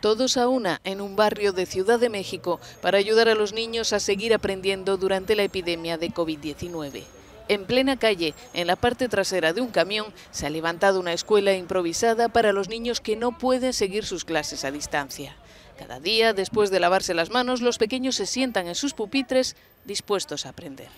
todos a una en un barrio de Ciudad de México para ayudar a los niños a seguir aprendiendo durante la epidemia de COVID-19. En plena calle, en la parte trasera de un camión, se ha levantado una escuela improvisada para los niños que no pueden seguir sus clases a distancia. Cada día, después de lavarse las manos, los pequeños se sientan en sus pupitres dispuestos a aprender.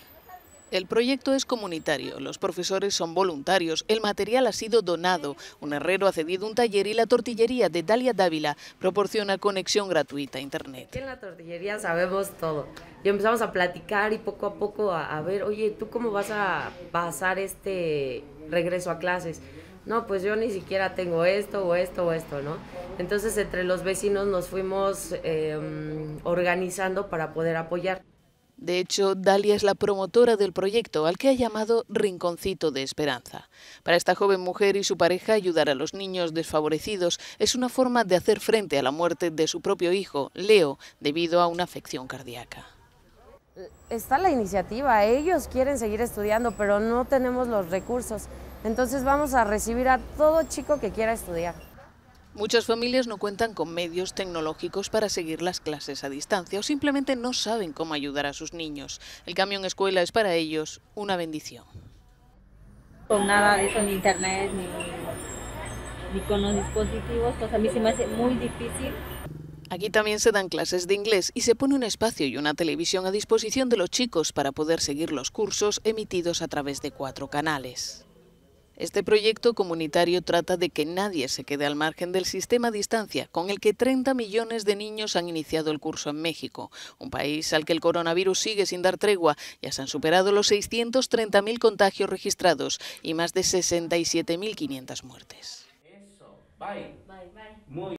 El proyecto es comunitario, los profesores son voluntarios, el material ha sido donado, un herrero ha cedido un taller y la tortillería de Dalia Dávila proporciona conexión gratuita a Internet. En la tortillería sabemos todo y empezamos a platicar y poco a poco a, ver, oye, ¿tú cómo vas a pasar este regreso a clases? no, pues yo ni siquiera tengo esto o esto o esto, ¿no? Entonces entre los vecinos nos fuimos em, organizando para poder apoyar. De hecho, Dalia es la promotora del proyecto, al que ha llamado Rinconcito de Esperanza. Para esta joven mujer y su pareja, ayudar a los niños desfavorecidos es una forma de hacer frente a la muerte de su propio hijo, Leo, debido a una afección cardíaca. Está la iniciativa, ellos quieren seguir estudiando, pero no tenemos los recursos. Entonces vamos a recibir a todo chico que quiera estudiar. Muchas familias no cuentan con medios tecnológicos para seguir las clases a distancia o simplemente no saben cómo ayudar a sus niños. El camión escuela es para ellos una bendición. Con nada de eso, ni internet, ni, con los dispositivos, a mí se me hace muy difícil Aquí también se dan clases de inglés y se pone un espacio y una televisión a disposición de los chicos para poder seguir los cursos emitidos a través de cuatro canales. Este proyecto comunitario trata de que nadie se quede al margen del sistema a distancia, con el que 30 millones de niños han iniciado el curso en México, un país al que el coronavirus sigue sin dar tregua. Ya se han superado los 630.000 contagios registrados y más de 67.500 muertes. Eso, bye.